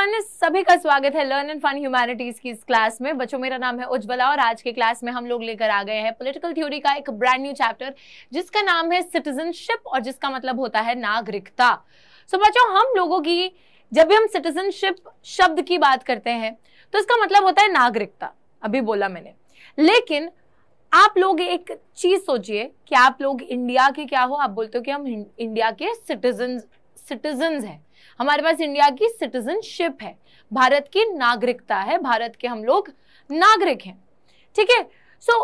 Everyone सभी का स्वागत है लर्न एंड फन ह्यूमैनिटीज की इस क्लास में बच्चों मेरा नाम है उज्ज्वला और आज के क्लास में हम लोग लेकर आ गए हैं पॉलिटिकल थ्योरी का एक ब्रांड न्यू चैप्टर जिसका नाम है सिटीजनशिप और जिसका मतलब होता है नागरिकता सो so, बच्चों हम लोगों की जब भी हम सिटीजनशिप शब्द की बात करते हैं तो इसका मतलब होता है नागरिकता अभी बोला मैंने लेकिन आप लोग एक चीज सोचिए कि आप लोग इंडिया के क्या हो आप बोलते हो कि हम इंडिया के सिटीजन सिटीजन हैं हमारे पास इंडिया की सिटीजनशिप है भारत की नागरिकता है भारत के हम लोग नागरिक हैं ठीक है so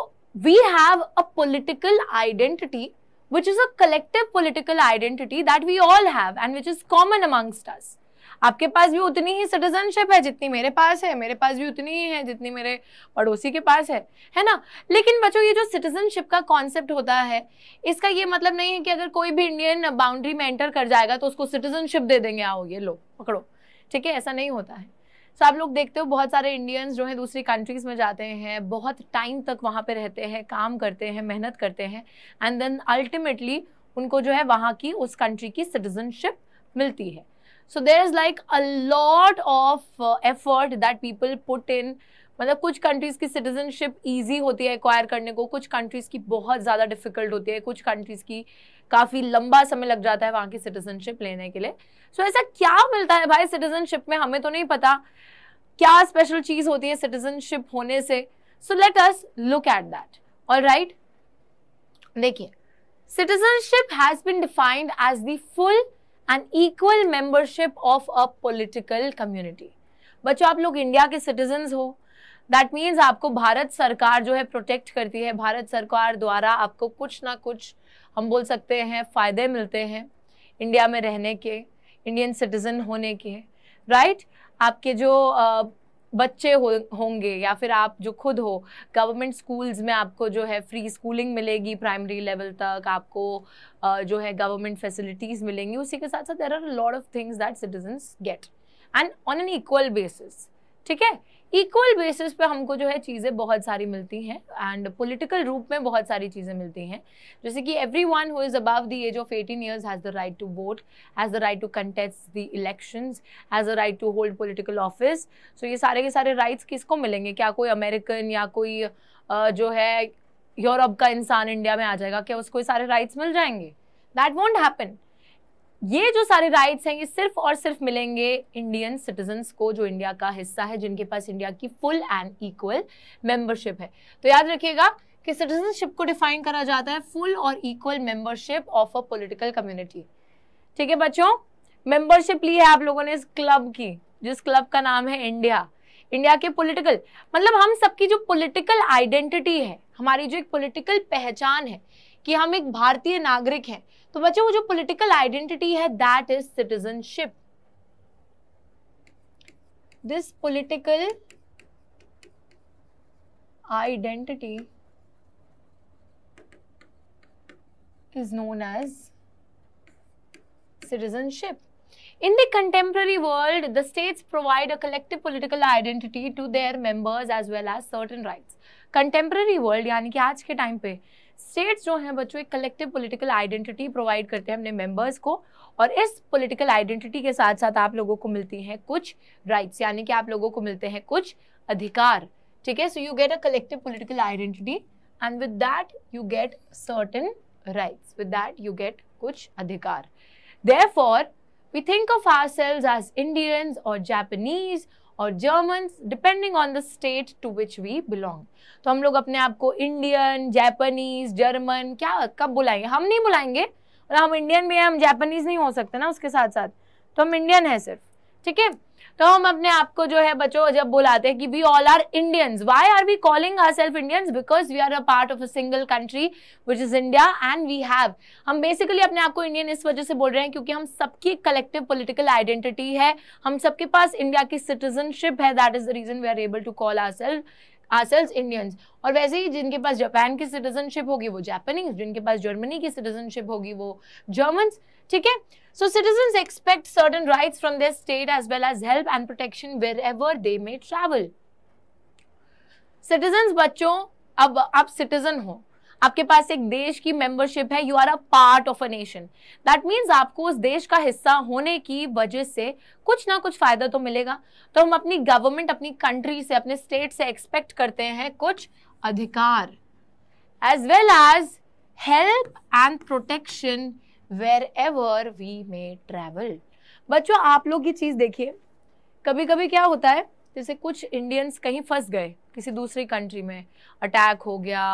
we have a political identity which is a collective political identity that we all have and which is common amongst us आपके पास भी उतनी ही सिटीजनशिप है जितनी मेरे पास है मेरे पास भी उतनी ही है जितनी मेरे पड़ोसी के पास है है ना लेकिन बच्चों ये जो सिटीजनशिप का कॉन्सेप्ट होता है इसका ये मतलब नहीं है कि अगर कोई भी इंडियन बाउंड्री में एंटर कर जाएगा तो उसको सिटीजनशिप दे देंगे आओ ये लो पकड़ो ठीक है ऐसा नहीं होता है सो so, आप लोग देखते हो बहुत सारे इंडियंस जो हैं दूसरी कंट्रीज़ में जाते हैं बहुत टाइम तक वहाँ पे रहते हैं काम करते हैं मेहनत करते हैं एंड देन अल्टीमेटली उनको जो है वहाँ की उस कंट्री की सिटीजनशिप मिलती है so there is like a lot of effort that people put in मतलब कुछ कंट्रीज़ की सिटीजनशिप इजी होती है एक्वायर करने को कुछ कंट्रीज़ की बहुत ज़्यादा डिफिकल्ट होती है कुछ कंट्रीज़ की काफ़ी लंबा समय लग जाता है वहाँ की सिटीजनशिप लेने के लिए सो so, ऐसा क्या मिलता है भाई सिटीजनशिप में हमें तो नहीं पता क्या स्पेशल चीज़ होती है सिटीजनशिप होने से so let us look at that all right देखिए citizenship has been defined as the full and equal membership of a political community बच्चों आप लोग इंडिया के सिटीजन्स हो दैट मीन्स आपको भारत सरकार जो है प्रोटेक्ट करती है भारत सरकार द्वारा आपको कुछ ना कुछ हम बोल सकते हैं फ़ायदे मिलते हैं इंडिया में रहने के इंडियन सिटीज़न होने के राइट right? आपके जो बच्चे हो होंगे या फिर आप जो खुद हो गवर्नमेंट स्कूल्स में आपको जो है फ्री स्कूलिंग मिलेगी प्राइमरी लेवल तक आपको uh, जो है गवर्नमेंट फैसिलिटीज़ मिलेंगी उसी के साथ साथ there are lot of things that citizens get and on an equal basis ठीक है इक्वल बेसिस पे हमको जो है चीज़ें बहुत सारी मिलती हैं एंड पॉलिटिकल रूप में बहुत सारी चीज़ें मिलती हैं जैसे कि everyone who is above the age of eighteen years has the right to vote has the right to contest the election has the right to hold political office so ये सारे के सारे राइट्स किसको मिलेंगे क्या कोई American या कोई uh, जो है यूरोप का इंसान इंडिया में आ जाएगा क्या उसको सारे राइट्स मिल जाएंगे दैट वॉन्ट हैपन ये जो सारे राइट्स हैं ये सिर्फ और सिर्फ मिलेंगे इंडियन सिटीजन्स को जो इंडिया का हिस्सा है जिनके पास इंडिया की फुल एंड इक्वल मेंबरशिप है तो याद रखिएगा कि सिटीजनशिप को डिफाइन करा जाता है फुल और equal membership of a political community ठीक है बच्चों मेंबरशिप ली है आप लोगों ने इस क्लब की जिस क्लब का नाम है इंडिया इंडिया के पॉलिटिकल मतलब हम सबकी जो पॉलिटिकल आइडेंटिटी है हमारी जो एक पॉलिटिकल पहचान है कि हम एक भारतीय नागरिक हैं तो बच्चों वो जो पॉलिटिकल आइडेंटिटी है that is citizenship this political identity is known as citizenship. In the contemporary world, the states provide a collective political identity to their members as well as certain rights. Contemporary world यानी कि आज के time पे states जो हैं बच्चों एक collective political identity provide करते हैं अपने मेंबर्स को और इस पॉलिटिकल आइडेंटिटी के साथ साथ आप लोगों को मिलती हैं कुछ राइट्स यानी कि आप लोगों को मिलते हैं कुछ अधिकार ठीक है so you get a collective political identity and with that you get certain rights with that you get कुछ अधिकार therefore we think of ourselves as Indians और Japanese और Germans depending on the state to which we belong तो हम लोग अपने आप को इंडियन जैपनीज जर्मन क्या कब बुलाएंगे हम नहीं बुलाएंगे और हम इंडियन भी हैं हम जैपनीज नहीं हो सकते ना उसके साथ साथ तो हम इंडियन हैं सिर्फ ठीक है तो हम अपने आप को जो है बच्चों जब बुलाते हैं कि we all are Indians why are we calling our self Indians because we are a part of a single country which is India and we have हम बेसिकली अपने आप को इंडियन इस वजह से बोल रहे हैं क्योंकि हम सबकी एक कलेक्टिव पोलिटिकल आइडेंटिटी है हम सबके पास इंडिया की सिटीजनशिप है that is the reason we are able to call our self ourselves Indians और वैसे ही जिनके पास जापान की सिटीजनशिप होगी वो जापानीज जिनके पास जर्मनी की सिटीजनशिप होगी वो जर्मन्स ठीक है citizen expect certain right from from state as well as help and protection wherever they may travel citizen बच्चों अब आप सिटीजन हो आपके पास एक देश की मेंबरशिप है you are a part of a nation that means आपको उस देश का हिस्सा होने की वजह से कुछ ना कुछ फायदा तो मिलेगा तो हम अपनी गवर्नमेंट अपनी कंट्री से अपने स्टेट से एक्सपेक्ट करते हैं कुछ अधिकार as well as help and protection wherever we may travel बच्चों आप लोग ये चीज़ देखिए कभी कभी क्या होता है जैसे कुछ इंडियंस कहीं फंस गए किसी दूसरी कंट्री में अटैक हो गया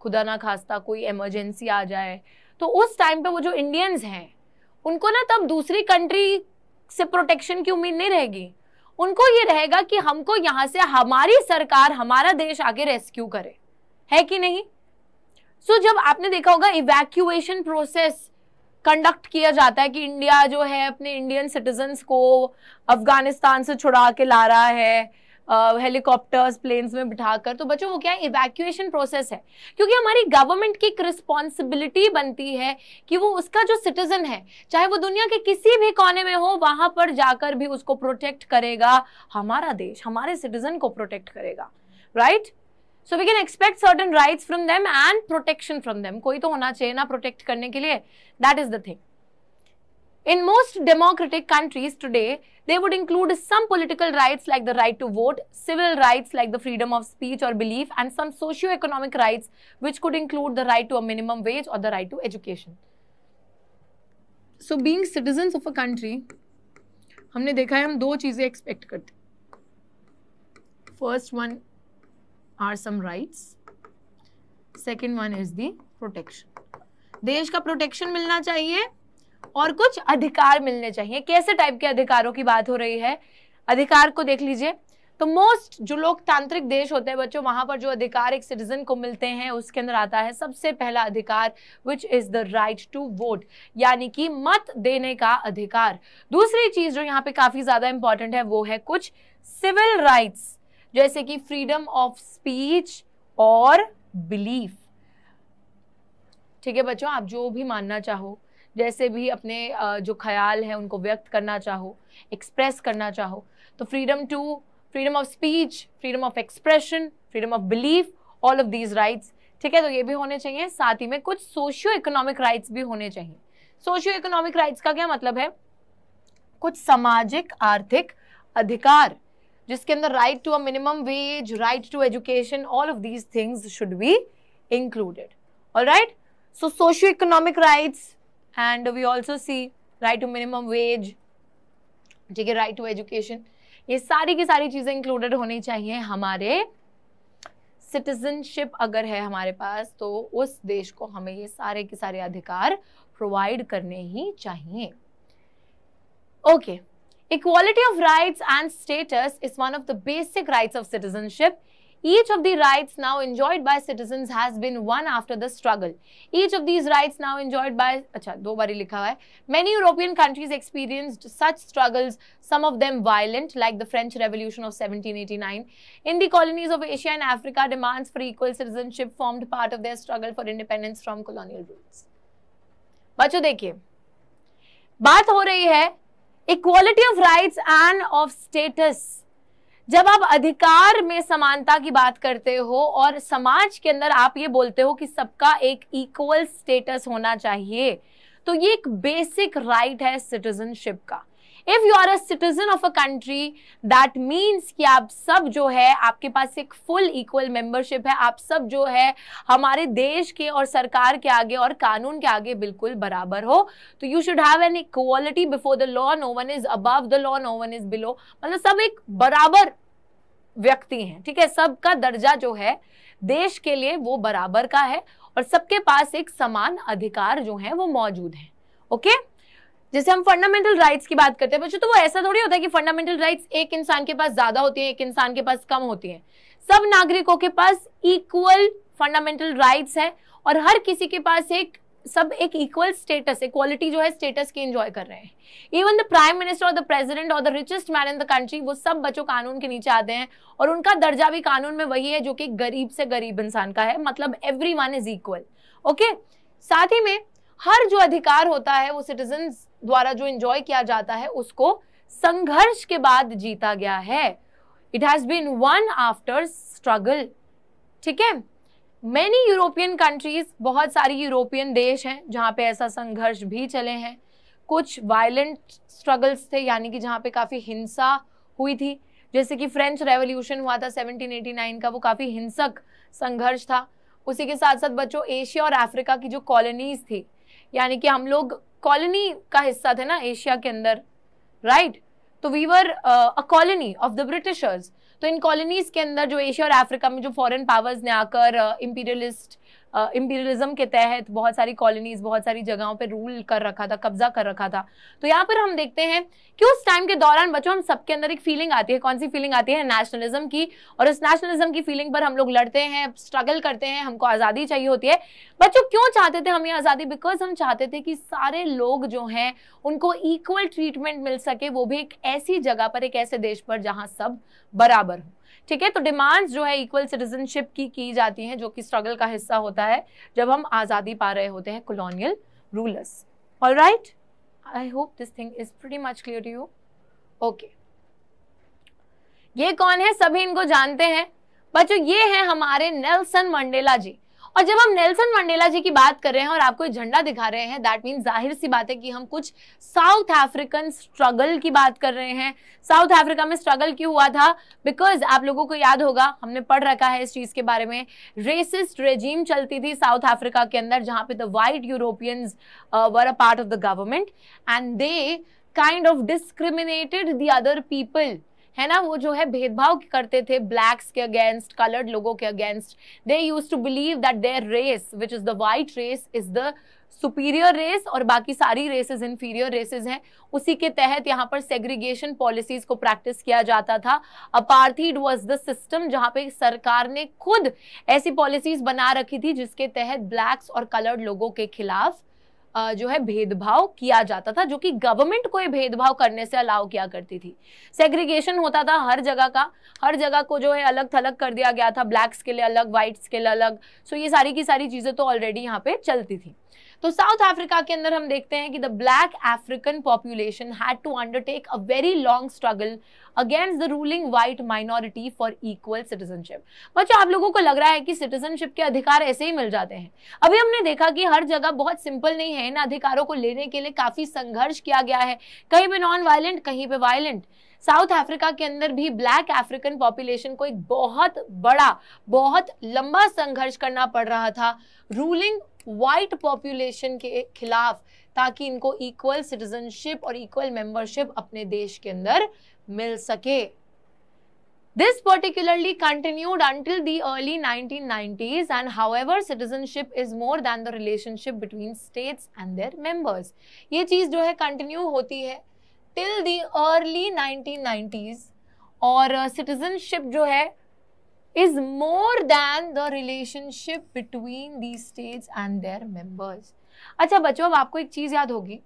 खुदा ना खास्ता कोई इमरजेंसी आ जाए तो उस टाइम पे वो जो इंडियंस हैं उनको ना तब दूसरी कंट्री से प्रोटेक्शन की उम्मीद नहीं रहेगी उनको ये रहेगा कि हमको यहाँ से हमारी सरकार हमारा देश आगे रेस्क्यू करे है कि नहीं सो so, जब आपने देखा होगा इवैक्यूएशन प्रोसेस कंडक्ट किया जाता है कि इंडिया जो है अपने इंडियन सिटीजन्स को अफगानिस्तान से छुड़ा के ला रहा है हेलीकॉप्टर्स uh, प्लेन्स में बिठाकर तो बच्चों वो क्या है इवैक्यूएशन प्रोसेस है क्योंकि हमारी गवर्नमेंट की एक रिस्पॉन्सिबिलिटी बनती है कि वो उसका जो सिटीजन है चाहे वो दुनिया के किसी भी कोने में हो वहां पर जाकर भी उसको प्रोटेक्ट करेगा हमारा देश हमारे सिटीजन को प्रोटेक्ट करेगा right right? So we can expect certain right from them and protection from them कोई तो होना चाहिए ना प्रोटेक्ट करने के लिए that is the thing in most democratic countries today they would include some political right like the right to vote civil right like the freedom of speech और belief and some socio economic right which could include the right to a wage और the right to education so being citizens of a country हमने देखा है हम दो चीजें expect करते first one are some rights. Second one is the protection. देश का protection मिलना चाहिए और कुछ अधिकार मिलने चाहिए कैसे टाइप के अधिकारों की बात हो रही है अधिकार को देख लीजिए तो मोस्ट जो लोकतांत्रिक देश होते हैं बच्चों वहां पर जो अधिकार एक सिटीजन को मिलते हैं उसके अंदर आता है सबसे पहला अधिकार which is the right to vote यानी कि मत देने का अधिकार दूसरी चीज जो यहाँ पे काफी ज्यादा इंपॉर्टेंट है वो है कुछ सिविल राइट्स जैसे कि फ्रीडम ऑफ स्पीच और बिलीफ ठीक है बच्चों आप जो भी मानना चाहो जैसे भी अपने जो ख्याल है उनको व्यक्त करना चाहो एक्सप्रेस करना चाहो तो freedom to freedom of speech freedom of expression freedom of belief all of these rights ठीक है तो ये भी होने चाहिए साथ ही में कुछ सोशियो इकोनॉमिक राइट्स भी होने चाहिए सोशियो इकोनॉमिक राइट्स का क्या मतलब है कुछ सामाजिक आर्थिक अधिकार जिसके अंदर right to a minimum wage right to education all of these things should be included all right so socio economic rights and we also see right to minimum wage ठीक है राइट टू एजुकेशन ये सारी की सारी चीज़ें included होनी चाहिए हमारे सिटीजनशिप अगर है हमारे पास तो उस देश को हमें ये सारे के सारे अधिकार प्रोवाइड करने ही चाहिए okay okay. Equality of rights and status is one of the basic rights of citizenship. Each of the rights now enjoyed by citizens has been won after the struggle. Each of these rights now enjoyed by अच्छा दो बारी लिखा हुआ है Many European countries experienced such struggles, some of them violent, like the French Revolution of 1789. In the colonies of Asia and Africa, demands for equal citizenship formed part of their struggle for independence from colonial roots. बच्चों देखिए बात हो रही है equality of rights and of status जब आप अधिकार में समानता की बात करते हो और समाज के अंदर आप ये बोलते हो कि सबका एक इक्वल स्टेटस होना चाहिए तो ये एक बेसिक राइट है सिटीजनशिप का if you are a citizen of a country that means कि आप सब जो है आपके पास एक फुल इक्वल मेंबरशिप है आप सब जो है हमारे देश के और सरकार के आगे और कानून के आगे बिल्कुल बराबर हो तो you should have an equality before the law no one is above the law no one is below मतलब सब एक बराबर व्यक्ति हैं ठीक है सबका दर्जा जो है देश के लिए वो बराबर का है और सबके पास एक समान अधिकार जो है वो मौजूद है ओके okay? जैसे हम फंडामेंटल राइट्स की बात करते हैं बच्चों तो वो ऐसा थोड़ी होता है कि फंडामेंटल राइट्स एक इंसान के पास ज्यादा होती है एक इंसान के पास कम होती है सब नागरिकों के पास इक्वल फंडामेंटल राइट्स है और हर किसी के पास एक सब एक इक्वल स्टेटस इक्वालिटी जो है स्टेटस की एंजॉय कर रहे हैं इवन द प्राइम मिनिस्टर और द प्रेसिडेंट और the richest man in the country वो सब बच्चों कानून के नीचे आते हैं और उनका दर्जा भी कानून में वही है जो कि गरीब से गरीब इंसान का है मतलब everyone is equal okay साथ ही में हर जो अधिकार होता है वो सिटीजन द्वारा जो इंजॉय किया जाता है उसको संघर्ष के बाद जीता गया है it has been won after struggle ठीक है मैनी यूरोपियन कंट्रीज बहुत सारी यूरोपियन देश हैं जहाँ पे ऐसा संघर्ष भी चले हैं कुछ वायलेंट स्ट्रगल्स थे यानी कि जहाँ पे काफ़ी हिंसा हुई थी जैसे कि फ्रेंच रेवोल्यूशन हुआ था 1789 का वो काफ़ी हिंसक संघर्ष था उसी के साथ साथ बच्चों एशिया और अफ्रीका की जो कॉलोनीज थी यानी कि हम लोग कॉलोनी का हिस्सा थे ना एशिया के अंदर राइट right? तो we were a colony of the Britishers तो इन कॉलोनीज के अंदर जो एशिया और अफ्रीका में जो फॉरेन पावर्स ने आकर इम्पीरियलिस्ट uh, इम्पीरियलिज्म के तहत बहुत सारी कॉलोनीज बहुत सारी जगहों पर रूल कर रखा था कब्जा कर रखा था तो यहाँ पर हम देखते हैं कि उस टाइम के दौरान बच्चों हम सबके अंदर एक फीलिंग आती है कौन सी फीलिंग आती है नेशनलिज्म की और उस नेशनलिज्म की फीलिंग पर हम लोग लड़ते हैं स्ट्रगल करते हैं हमको आज़ादी चाहिए होती है बच्चों क्यों चाहते थे हम ये आज़ादी बिकॉज हम चाहते थे कि सारे लोग जो हैं उनको इक्वल ट्रीटमेंट मिल सके वो भी एक ऐसी जगह पर एक ऐसे देश पर जहाँ सब बराबर हो ठीक है तो डिमांड्स जो है इक्वल सिटीजनशिप की की जाती हैं जो कि स्ट्रगल का हिस्सा होता है जब हम आज़ादी पा रहे होते हैं colonial rulers all right I hope this thing is pretty much clear to you okay ये कौन है सभी इनको जानते हैं बच्चों ये हैं हमारे नेल्सन मंडेला जी और जब हम नेल्सन मंडेला जी की बात कर रहे हैं और आपको झंडा दिखा रहे हैं दैट मीन जाहिर सी बात है कि हम कुछ साउथ अफ्रीकन स्ट्रगल की बात कर रहे हैं साउथ अफ्रीका में स्ट्रगल क्यों हुआ था बिकॉज आप लोगों को याद होगा हमने पढ़ रखा है इस चीज के बारे में रेसिस्ट रेजीम चलती थी साउथ अफ्रीका के अंदर जहां पे the white Europeans were a part of the government and they kind of discriminated the other people है ना वो जो है भेदभाव करते थे ब्लैक्स के अगेंस्ट कलर्ड लोगों के against they use to believe that their race which is the white race is the superior race और बाकी सारी रेसेस इंफीरियर रेसेस हैं उसी के तहत यहाँ पर सेग्रीगेशन पॉलिसीज को प्रैक्टिस किया जाता था अपार्थीड वाज द सिस्टम जहाँ पे सरकार ने खुद ऐसी पॉलिसीज बना रखी थी जिसके तहत ब्लैक्स और कलर्ड लोगों के खिलाफ जो है भेदभाव किया जाता था जो कि गवर्नमेंट को भेदभाव करने से अलाउ किया करती थी सेग्रीगेशन होता था हर जगह का हर जगह को जो है अलग थलग कर दिया गया था ब्लैक्स के लिए अलग व्हाइट्स के लिए अलग सो ये सारी की सारी चीज़ें तो ऑलरेडी यहाँ पे चलती थी तो साउथ अफ्रीका के अंदर हम देखते हैं कि the black African population had to undertake a very long struggle against the ruling white minority for equal citizenship बच्चों आप लोगों को लग रहा है कि सिटीजनशिप के अधिकार ऐसे ही मिल जाते हैं अभी हमने देखा कि हर जगह बहुत सिंपल नहीं है इन अधिकारों को लेने के लिए काफी संघर्ष किया गया है कहीं पे नॉन वायलेंट कहीं पे वायलेंट साउथ अफ्रीका के अंदर भी ब्लैक अफ्रीकन पॉपुलेशन को एक बहुत बड़ा बहुत लंबा संघर्ष करना पड़ रहा था रूलिंग वाइट पॉपुलेशन के खिलाफ ताकि इनको इक्वल सिटीजनशिप और इक्वल मेंबरशिप अपने देश के अंदर मिल सके This particularly continued until the early 1990s and however citizenship is more than the relationship between states and their members. ये चीज़ जो है continue होती है टिल दी अर्ली 1990s और सिटीजनशिप uh, जो है is more than the relationship between the states and their members अच्छा बच्चों अब आपको एक चीज़ याद होगी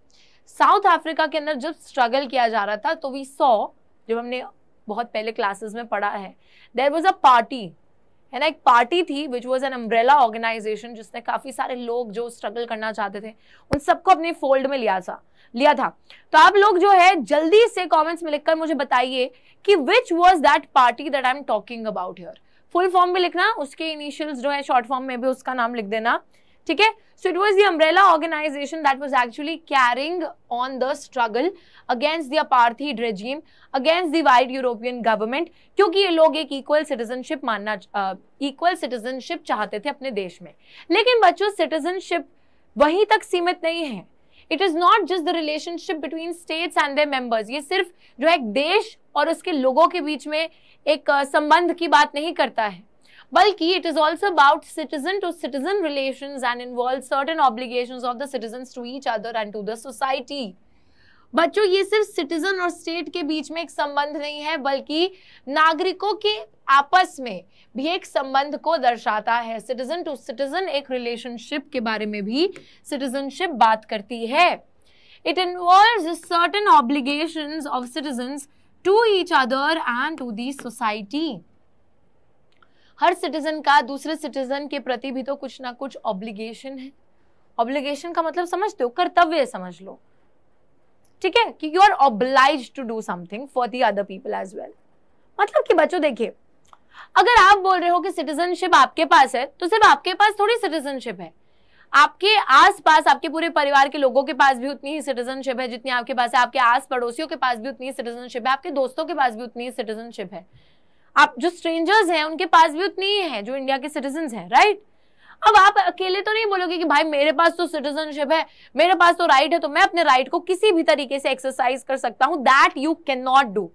साउथ अफ्रीका के अंदर जब स्ट्रगल किया जा रहा था तो वी सॉ जब हमने बहुत पहले क्लासेस में पढ़ा है देर वॉज अ पार्टी है ना एक पार्टी थी which was an umbrella organisation जिसने काफ़ी सारे लोग जो स्ट्रगल करना चाहते थे उन सबको अपने फोल्ड में लिया था लिया था तो आप लोग जो है जल्दी से कमेंट्स में लिखकर मुझे बताइए कि which was that party that I am talking about here full form भी लिखना उसके इनिशियल्स जो है शॉर्ट फॉर्म में भी उसका नाम लिख देना ठीक है so it was the umbrella organisation that was actually carrying on the struggle against the regime against the white European government क्योंकि ये लोग एक इक्वल सिटीजनशिप मानना इक्वल सिटीजनशिप चाहते थे अपने देश में लेकिन बच्चों सिटीजनशिप वहीं तक सीमित नहीं है it is not just the relationship between states and the members ये सिर्फ जो है देश और उसके लोगों के बीच में एक संबंध की बात नहीं करता है बल्कि it is also about citizen to citizen relation and involve certain obligation of the citizen to each other and to the society बच्चों ये सिर्फ सिटीजन और स्टेट के बीच में एक संबंध नहीं है बल्कि नागरिकों के आपस में भी एक संबंध को दर्शाता है सिटीजन टू सिटीजन एक रिलेशनशिप के बारे में भी सिटीजनशिप बात करती है it involve certain obligation of citizen to each other and to the society हर सिटीजन का दूसरे सिटीजन के प्रति भी तो कुछ ना कुछ ऑब्लिगेशन है ऑब्लिगेशन का मतलब समझते हो कर्तव्य समझ लो ठीक है कि you are oblige to do something for the other people as well मतलब कि बच्चों देखिए अगर आप बोल रहे हो कि सिटीजनशिप आपके पास है तो सिर्फ आपके पास थोड़ी सिटीजनशिप है आपके आसपास आपके पूरे परिवार के लोगों के पास भी उतनी ही सिटीजनशिप है जितनी आपके पास है आपके आस पड़ोसियों के पास भी उतनी ही सिटीजनशिप है आपके दोस्तों के पास भी उतनी ही सिटीजनशिप है आप जो स्ट्रेंजर्स हैं उनके पास भी उतनी ही है जो इंडिया के सिटीजन हैं राइट अब आप अकेले तो नहीं बोलोगे कि भाई मेरे पास तो सिटीजनशिप है मेरे पास तो राइट है तो मैं अपने राइट को किसी भी तरीके से एक्सरसाइज कर सकता हूं that you can not do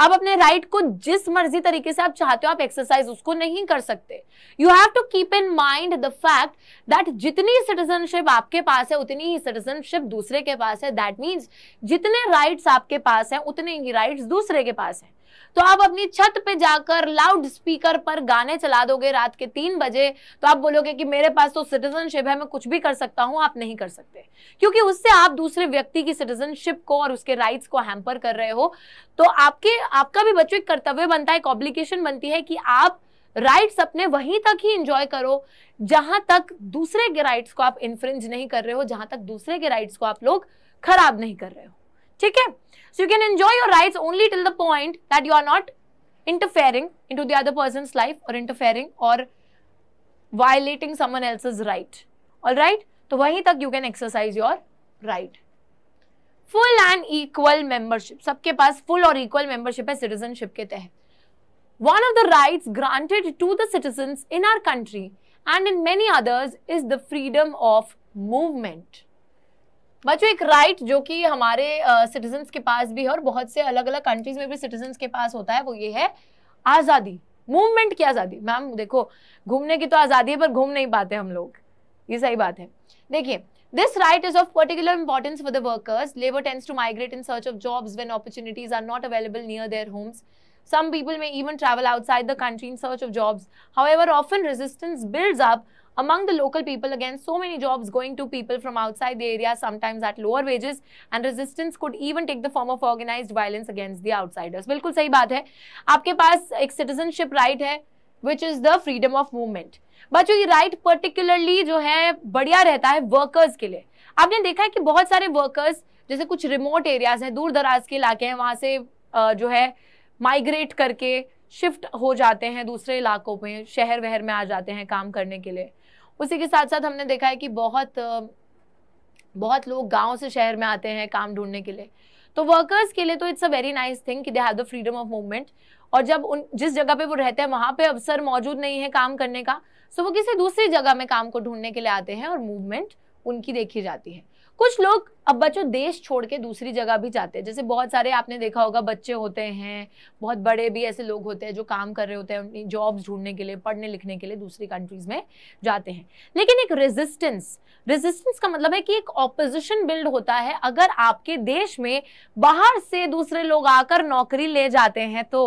आप अपने राइट को जिस मर्जी तरीके से आप चाहते हो आप एक्सरसाइज उसको नहीं कर सकते you have to keep in mind the fact that जितनी सिटीजनशिप आपके पास है उतनी ही सिटीजनशिप दूसरे के पास है दैट मीन्स जितने राइट्स आपके पास हैं उतने ही राइट्स दूसरे के पास हैं तो आप अपनी छत पे जाकर लाउड स्पीकर पर गाने चला दोगे रात के तीन बजे तो आप बोलोगे कि मेरे पास तो सिटीजनशिप है मैं कुछ भी कर सकता हूं आप नहीं कर सकते क्योंकि उससे आप दूसरे व्यक्ति की सिटीजनशिप को और उसके राइट्स को हैम्पर कर रहे हो तो आपके आपका भी बच्चों एक कर्तव्य बनता है एक ऑब्लिकेशन बनती है कि आप राइट्स अपने वहीं तक ही इंजॉय करो जहां तक दूसरे के राइट्स को आप इन्फ्रिंज नहीं कर रहे हो जहां तक दूसरे के राइट्स को आप लोग खराब नहीं कर रहे हो ठीक है So you can enjoy your rights only till the point that you are not interfering into the other person's life or interfering or violating someone else's right. Alright? So wahi tak you can exercise your right. Full and equal membership. सबके पास full or equal membership है citizenship. के One of the rights granted to the citizens in our country and in many others is the freedom of movement. बच्चों एक right right जो कि हमारे citizens uh, के पास भी है और बहुत से अलग अलग कंट्रीज में भी सिटीजन्स के पास होता है वो ये है आज़ादी मूवमेंट की आज़ादी मैम देखो घूमने की तो आज़ादी है पर घूम नहीं पाते हम लोग ये सही बात है देखिए This right is of particular importance for the workers. Labor tends to migrate in search of jobs when opportunities are not available near their homes. Some people may even travel outside the country in search of jobs. However, often resistance builds up among the local people again so many jobs going to people from outside the area sometimes at lower wages and resistance could even take the form of organized violence against the outsiders bilkul sahi baat hai aapke paas ek citizenship right hai which is the freedom of movement बच्चों ये right right particularly jo hai badhiya rehta hai workers ke liye aapne dekha hai ki bahut sare workers jaise kuch remote areas हैं dur daraz ke ilake हैं wahan se jo hai migrate करके shift हो जाते हैं दूसरे इलाकों में शहर वहर में आ जाते हैं काम करने के लिए उसी के साथ साथ हमने देखा है कि बहुत बहुत लोग गाँव से शहर में आते हैं काम ढूंढने के लिए तो वर्कर्स के लिए तो it's a very nice thing कि they have the freedom of movement और जब उन जिस जगह पे वो रहते हैं वहां पे अवसर मौजूद नहीं है काम करने का सो वो किसी दूसरी जगह में काम को ढूंढने के लिए आते हैं और मूवमेंट उनकी देखी जाती है कुछ लोग अब बच्चों देश छोड़ के दूसरी जगह भी जाते हैं जैसे बहुत सारे आपने देखा होगा बच्चे होते हैं बहुत बड़े भी ऐसे लोग होते हैं जो काम कर रहे होते हैं अपनी जॉब्स ढूंढने के लिए पढ़ने लिखने के लिए दूसरी कंट्रीज में जाते हैं लेकिन एक रेजिस्टेंस रेजिस्टेंस का मतलब है कि एक ऑपोजिशन बिल्ड होता है अगर आपके देश में बाहर से दूसरे लोग आकर नौकरी ले जाते हैं तो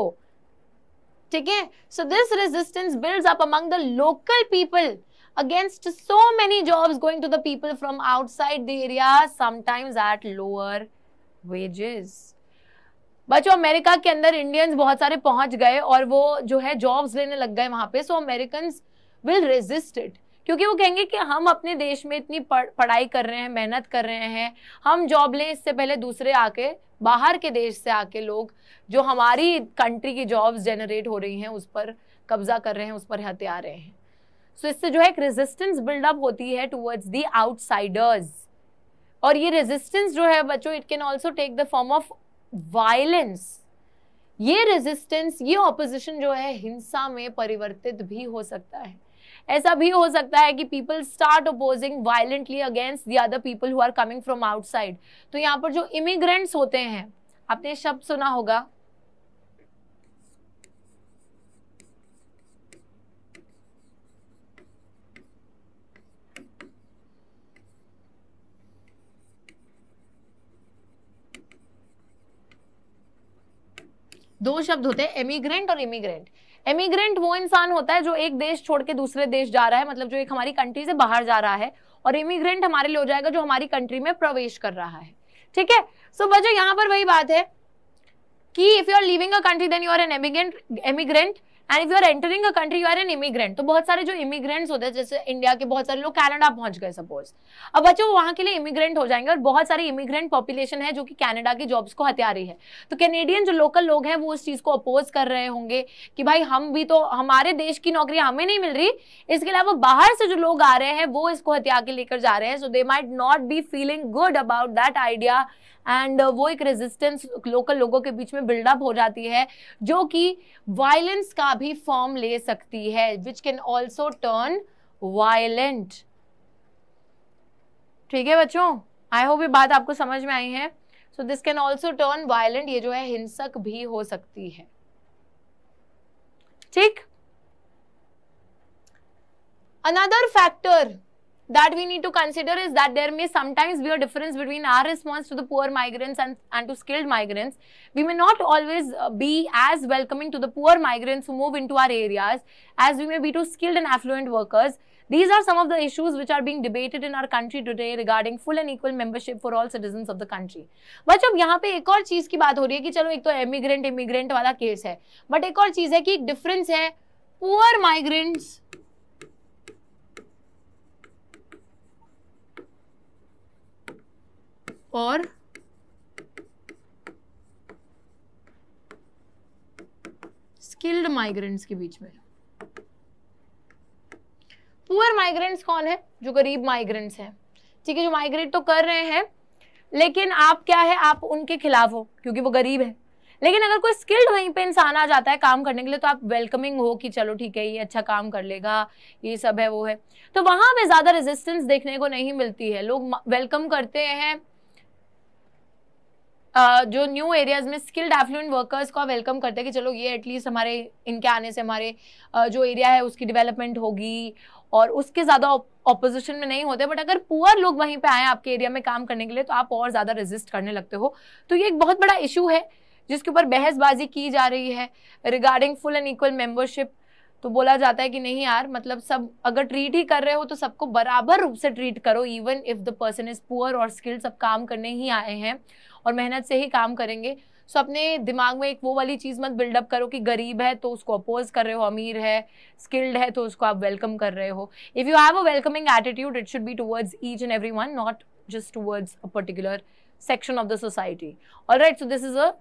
ठीक है so this resistance build up among the local people against so many jobs going to the people from outside the area, sometimes at lower wages. बच्चों अमेरिका के अंदर इंडियंस बहुत सारे पहुंच गए और वो जो है जॉब्स लेने लग गए वहां पे so American will resist it क्योंकि वो कहेंगे कि हम अपने देश में इतनी पढ़ाई कर रहे हैं मेहनत कर रहे हैं हम जॉब लें इससे पहले दूसरे आके बाहर के देश से आके लोग जो हमारी कंट्री की जॉब्स जनरेट हो रही हैं उस पर कब्जा कर रहे हैं उस पर हथियार रहे हैं सो so, इससे जो है एक रेजिस्टेंस बिल्डअप होती है टूवर्ड्स दी आउटसाइडर्स और ये रेजिस्टेंस जो है बच्चों it can also take the form of violence ये रेजिस्टेंस ये ऑपोजिशन जो है हिंसा में परिवर्तित भी हो सकता है ऐसा भी हो सकता है कि people start opposing violently against the other people who are coming from outside तो यहाँ पर जो इमिग्रेंट्स होते हैं आपने शब्द सुना होगा दो शब्द होते हैं एमिग्रेंट और इमिग्रेंट एमिग्रेंट वो इंसान होता है जो एक देश छोड़ के दूसरे देश जा रहा है मतलब जो एक हमारी कंट्री से बाहर जा रहा है और इमिग्रेंट हमारे लिए हो जाएगा जो हमारी कंट्री में प्रवेश कर रहा है ठीक है सो बच्चों यहाँ पर वही बात है कि if you are living a country then you are an emigrant emigrant and if you are entering a country you are an immigrant तो बहुत सारे जो इमिग्रेंट्स होते हैं जैसे इंडिया के बहुत सारे लोग कैनेडा पहुंच गए सपोज अब वो वहां के लिए इमिग्रेंट हो जाएंगे और बहुत सारी इमिग्रेंट पॉपुलेशन है जो कि कैनेडा की जॉब्स को हत्या रही है तो कैनेडियन जो लोकल लोग हैं वो उस चीज़ को अपोज कर रहे होंगे कि भाई हम भी तो हमारे देश की नौकरी हमें नहीं मिल रही इसके अलावा बाहर से जो लोग आ रहे हैं वो इसको हत्या के लेकर जा रहे हैं so they might not be feeling good about that idea and uh, वो एक रेजिस्टेंस लोकल लोगों के बीच में बिल्डअप हो जाती है जो कि वायलेंस का भी फॉर्म ले सकती है which can also turn violent ठीक है बच्चों आई होप ये बात आपको समझ में आई है so this can also turn violent ये जो है हिंसक भी हो सकती है ठीक another factor that we need to consider is that there may sometimes be a difference between our response to the poor migrants and, and to skilled migrants. We may not always uh, be as welcoming to the poor migrants who move into our areas as we may be to skilled and affluent workers. These are some of the issues which are being debated in our country today regarding full and equal membership for all citizens of the country. But now यहाँ पे एक और चीज़ that is बात हो रही है कि चलो एक तो इमिग्रेंट इमिग्रेंट वाला केस है बट और स्किल्ड माइग्रेंट्स के बीच में पुअर माइग्रेंट्स कौन है जो गरीब माइग्रेंट्स हैं ठीक है जो माइग्रेट तो कर रहे हैं लेकिन आप क्या है आप उनके खिलाफ हो क्योंकि वो गरीब है लेकिन अगर कोई स्किल्ड वहीं पे इंसान आ जाता है काम करने के लिए तो आप वेलकमिंग हो कि चलो ठीक है ये अच्छा काम कर लेगा ये सब है वो है तो वहां पे ज़्यादा रेजिस्टेंस देखने को नहीं मिलती है लोग वेलकम करते हैं जो न्यू एरियाज में स्किल्ड एफ्लुएंट वर्कर्स को वेलकम करते हैं कि चलो ये एटलीस्ट हमारे इनके आने से हमारे जो एरिया है उसकी डेवलपमेंट होगी और उसके ज़्यादा ऑपोजिशन में नहीं होते बट अगर पुअर लोग वहीं पे आए आपके एरिया में काम करने के लिए तो आप और ज़्यादा रेजिस्ट करने लगते हो तो ये एक बहुत बड़ा इशू है जिसके ऊपर बहसबाजी की जा रही है regarding full and equal membership तो बोला जाता है कि नहीं यार मतलब सब अगर ट्रीट ही कर रहे हो तो सबको बराबर रूप से ट्रीट करो even if the person is poor और स्किल्ड सब काम करने ही आए हैं और मेहनत से ही काम करेंगे सो अपने दिमाग में एक वो वाली चीज़ मत बिल्डअप करो कि गरीब है तो उसको अपोज कर रहे हो अमीर है स्किल्ड है तो उसको आप वेलकम कर रहे हो if you have a welcoming attitude it should be towards each and every one not just towards a particular section of the society all right so this is a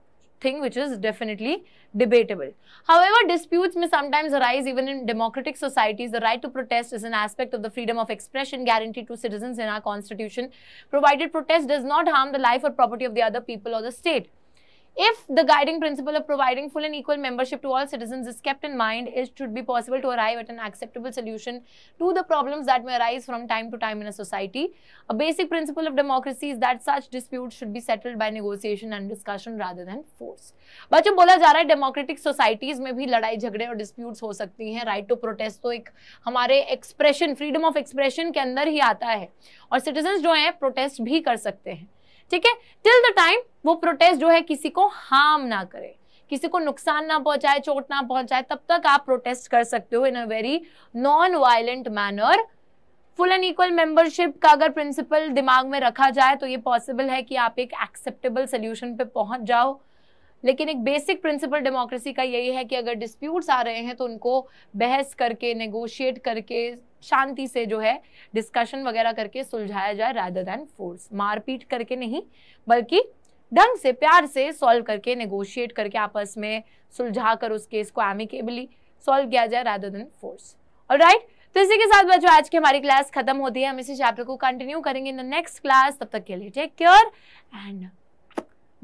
thing which is definitely debatable. However, disputes may sometimes arise even in democratic societies. The right to protest is an aspect of the freedom of expression guaranteed to citizens in our constitution, provided protest does not harm the life or property of the other people or the state. If the guiding principle of providing full and equal membership to all citizens is kept in mind, it should be possible to arrive at an acceptable solution to the problems that may arise from time to time in a society. A basic principle of democracy is that such disputes should be settled by negotiation and discussion rather than force. बच्चों बोला जा रहा है democratic societies में भी लड़ाई झगड़े और disputes हो सकती हैं Right to protest तो एक हमारे expression, freedom of expression के अंदर ही आता है और citizens जो हैं protest भी कर सकते हैं ठीक है टिल द टाइम वो प्रोटेस्ट जो है किसी को हार्म ना करे किसी को नुकसान ना पहुंचाए चोट ना पहुंचाए तब तक आप प्रोटेस्ट कर सकते हो in a very non violent manner full and equal membership का अगर प्रिंसिपल दिमाग में रखा जाए तो ये पॉसिबल है कि आप एक एक्सेप्टेबल सोल्यूशन पे पहुंच जाओ लेकिन एक बेसिक प्रिंसिपल डेमोक्रेसी का यही है कि अगर डिस्प्यूट्स आ रहे हैं तो उनको बहस करके नेगोशिएट करके शांति से जो है डिस्कशन वगैरह करके सुलझाया जाए रादर देन फोर्स मारपीट करके नहीं बल्कि ढंग से प्यार से सॉल्व करके नेगोशिएट करके आपस में सुलझा कर उस केस को एमिकेबली सॉल्व किया जाए रादर देन फोर्स और राइट तो इसी के साथ बच्चों आज की हमारी क्लास खत्म होती है हम इसी चैप्टर को कंटिन्यू करेंगे इन द नेक्स्ट क्लास तब तक के लिए take care and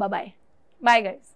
bye bye bye